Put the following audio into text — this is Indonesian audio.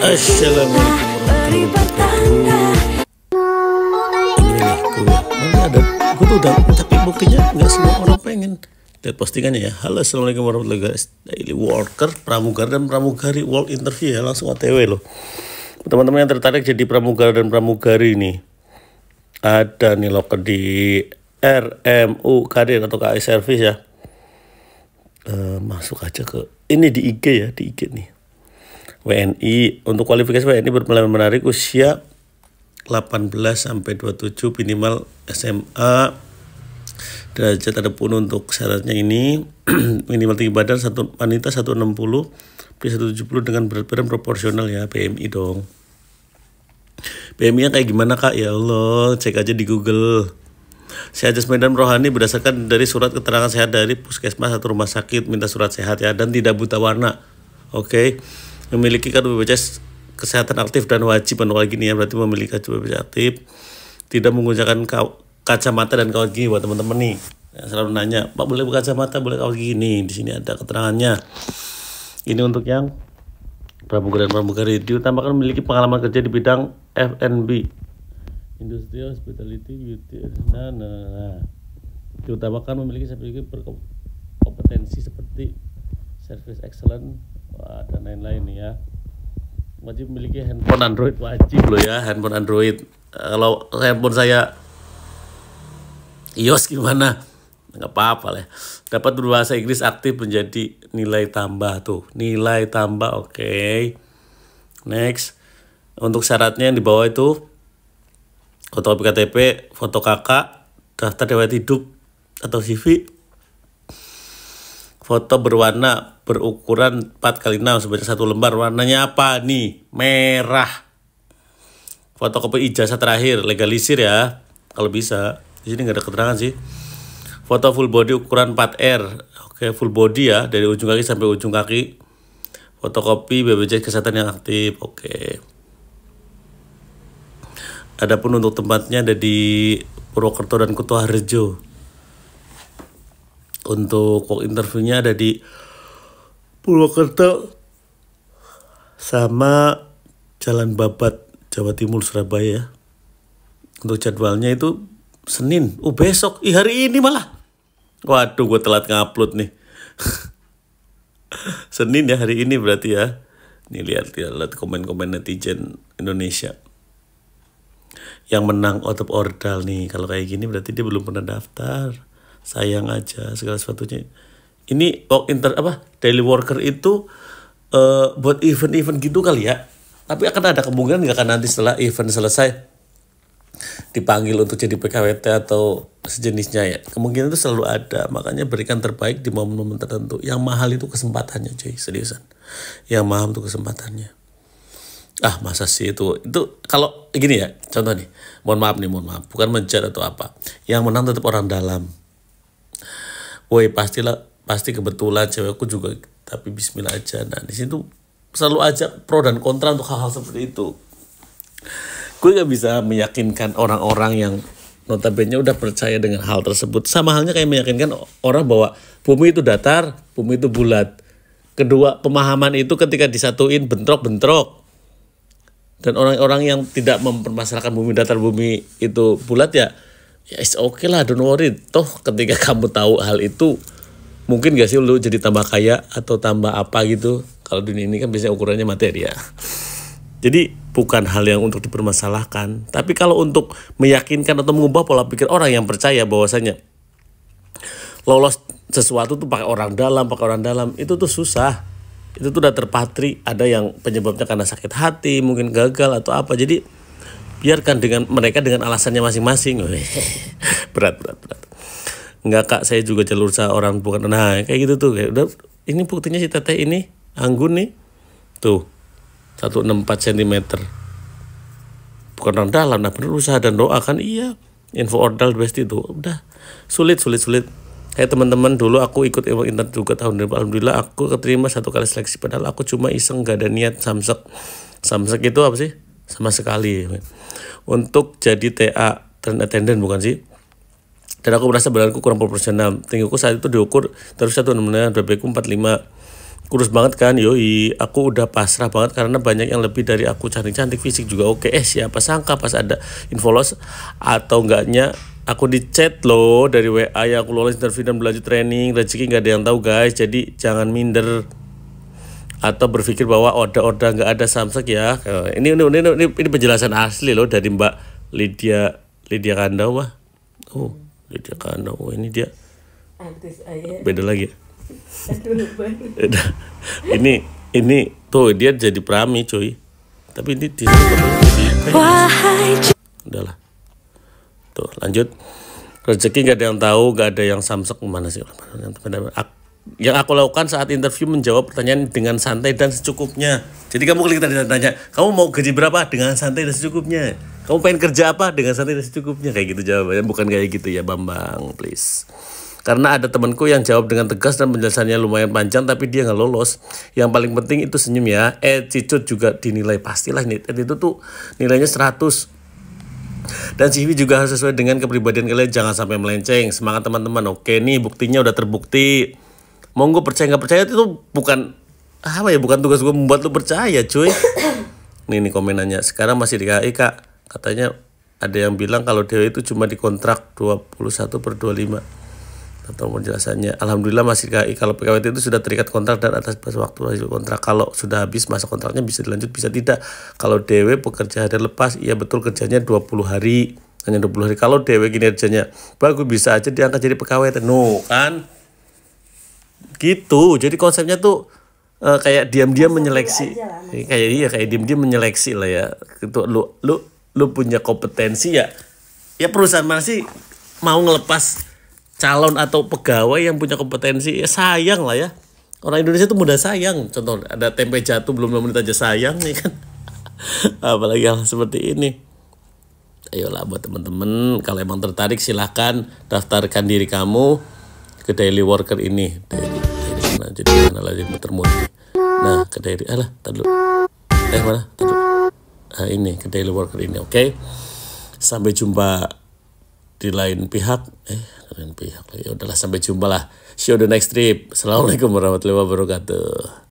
Assalamualaikum warahmatullahi wabarakatuh. Ini nih mana ada? tapi buktinya nggak semua orang pengen. Lihat postingannya ya. Halo, assalamualaikum warahmatullahi wabarakatuh. Daily worker, pramugara dan pramugari world interview ya langsung OTW loh. Teman-teman yang tertarik jadi pramugara dan pramugari ini ada nih loker di RMU Karir atau KI Service ya. Uh, masuk aja ke ini di IG ya, di IG nih. WNI untuk kualifikasi WNI berpengalaman menarik usia 18 sampai 27 minimal SMA derajat ada pun untuk syaratnya ini minimal tinggi badan satu wanita 160 p 170 dengan berat badan proporsional ya PMI dong PMI-nya kayak gimana kak ya Allah cek aja di Google Sehat Medan Rohani berdasarkan dari surat keterangan sehat dari puskesmas atau rumah sakit minta surat sehat ya dan tidak buta warna. Oke. Okay memiliki kartu BPJS kesehatan aktif dan wajib manual gini ya berarti memiliki kartu BPJS aktif tidak menggunakan kacamata dan kawat gigi buat teman-teman nih yang selalu nanya pak boleh buka kacamata boleh kawat gigi nih di sini ada keterangannya ini untuk yang pramugari dan pramugari diutamakan memiliki pengalaman kerja di bidang F&B industri hospitality beauty nah, nah, nah. diutamakan memiliki sertifikat kompetensi seperti service excellent dan lain-lain ya wajib memiliki handphone Android wajib loh ya handphone Android kalau handphone saya iOS gimana nggak apa-apa lah ya. dapat berbahasa Inggris aktif menjadi nilai tambah tuh nilai tambah oke okay. next untuk syaratnya yang di bawah itu fotokopi KTP foto kakak daftar dewa hidup atau CV foto berwarna berukuran 4 kali 6 sebanyak satu lembar warnanya apa nih merah fotokopi ijazah terakhir legalisir ya kalau bisa di sini nggak ada keterangan sih foto full body ukuran 4R oke full body ya dari ujung kaki sampai ujung kaki fotokopi BPJS kesehatan yang aktif oke Adapun untuk tempatnya ada di Purwokerto dan Kutoharjo untuk walk interviewnya ada di Purwokerto sama Jalan Babat Jawa Timur Surabaya untuk jadwalnya itu Senin oh besok Ih, hari ini malah waduh gue telat ngupload nih Senin ya hari ini berarti ya nih lihat lihat komen-komen netizen Indonesia yang menang out of ordal nih kalau kayak gini berarti dia belum pernah daftar sayang aja segala sesuatunya ini work inter apa daily worker itu uh, buat event-event gitu kali ya tapi akan ada kemungkinan nggak akan nanti setelah event selesai dipanggil untuk jadi PKWT atau sejenisnya ya kemungkinan itu selalu ada makanya berikan terbaik di momen-momen tertentu yang mahal itu kesempatannya cuy seriusan yang mahal itu kesempatannya ah masa sih itu itu kalau gini ya contoh nih mohon maaf nih mohon maaf bukan menjar atau apa yang menang tetap orang dalam woi pastilah pasti kebetulan cewekku juga tapi bismillah aja nah di situ selalu aja pro dan kontra untuk hal-hal seperti itu gue gak bisa meyakinkan orang-orang yang notabene udah percaya dengan hal tersebut sama halnya kayak meyakinkan orang bahwa bumi itu datar bumi itu bulat kedua pemahaman itu ketika disatuin bentrok-bentrok dan orang-orang yang tidak mempermasalahkan bumi datar bumi itu bulat ya ya it's okay lah don't worry toh ketika kamu tahu hal itu mungkin gak sih lu jadi tambah kaya atau tambah apa gitu kalau dunia ini kan biasanya ukurannya materi ya jadi bukan hal yang untuk dipermasalahkan tapi kalau untuk meyakinkan atau mengubah pola pikir orang yang percaya bahwasanya lolos sesuatu tuh pakai orang dalam pakai orang dalam itu tuh susah itu tuh udah terpatri ada yang penyebabnya karena sakit hati mungkin gagal atau apa jadi biarkan dengan mereka dengan alasannya masing-masing berat berat berat nggak kak saya juga jalur saya orang bukan nah kayak gitu tuh kayak udah ini buktinya si teteh ini anggun nih tuh 164 cm bukan orang dalam nah benar usaha dan doa kan iya info ordal best itu udah sulit sulit sulit Hei teman-teman, dulu aku ikut ilmu intern juga tahun depan Alhamdulillah aku keterima satu kali seleksi padahal aku cuma iseng gak ada niat samsek. Samsek itu apa sih? sama sekali untuk jadi TA trend attendant bukan sih dan aku merasa badanku kurang proporsional tinggiku saat itu diukur terus satu enam empat lima kurus banget kan yoi aku udah pasrah banget karena banyak yang lebih dari aku cantik-cantik fisik juga oke eh siapa sangka pas ada info loss atau enggaknya aku di chat loh dari WA ya aku lolos interview dan belajar training rezeki nggak ada yang tahu guys jadi jangan minder atau berpikir bahwa oda-oda nggak ada samsek ya. Eh, ini ini, ini ini ini penjelasan asli loh dari Mbak Lydia Lydia Kandau mah. Oh, Lydia Kandau oh, ini dia. Beda lagi. Beda. ini ini tuh dia jadi prami cuy. Tapi ini di kan. Udahlah. Tuh, lanjut. Rezeki nggak ada yang tahu, nggak ada yang samsek mana sih? Ak yang aku lakukan saat interview menjawab pertanyaan dengan santai dan secukupnya. Jadi kamu tadi ditanya, kamu mau gaji berapa? Dengan santai dan secukupnya. Kamu pengen kerja apa? Dengan santai dan secukupnya. Kayak gitu jawabannya, bukan kayak gitu ya Bambang, please. Karena ada temanku yang jawab dengan tegas dan penjelasannya lumayan panjang tapi dia nggak lolos. Yang paling penting itu senyum ya. Eh, Attitude juga dinilai pastilah ini. itu tuh nilainya 100. Dan CV juga harus sesuai dengan kepribadian kalian, jangan sampai melenceng. Semangat teman-teman. Oke nih, buktinya udah terbukti. Mau gue percaya nggak percaya itu bukan apa ya bukan tugas gue membuat lu percaya cuy nih nih komenannya sekarang masih di KAI kak katanya ada yang bilang kalau DW itu cuma dikontrak 21 per 25 atau penjelasannya Alhamdulillah masih KAI kalau PKWT itu sudah terikat kontrak dan atas pas waktu hasil kontrak kalau sudah habis masa kontraknya bisa dilanjut bisa tidak kalau DW pekerja hari lepas iya betul kerjanya 20 hari hanya 20 hari kalau DW gini kerjanya bagus bisa aja diangkat jadi PKWT no kan gitu jadi konsepnya tuh uh, kayak diam-diam menyeleksi lah, kayak iya kayak diam-diam menyeleksi lah ya itu lu lu lu punya kompetensi ya ya perusahaan masih mau ngelepas calon atau pegawai yang punya kompetensi ya sayang lah ya orang Indonesia tuh mudah sayang contoh ada tempe jatuh belum lima menit aja sayang nih ya kan apalagi hal seperti ini ayolah buat temen-temen kalau emang tertarik silahkan daftarkan diri kamu ke Daily Worker ini Daily jadi lagi muter termuji nah ke daily alah tadi eh mana tadi nah, ini ke daily worker ini oke okay? sampai jumpa di lain pihak eh lain pihak ya udahlah sampai jumpa lah see you the next trip assalamualaikum warahmatullahi wabarakatuh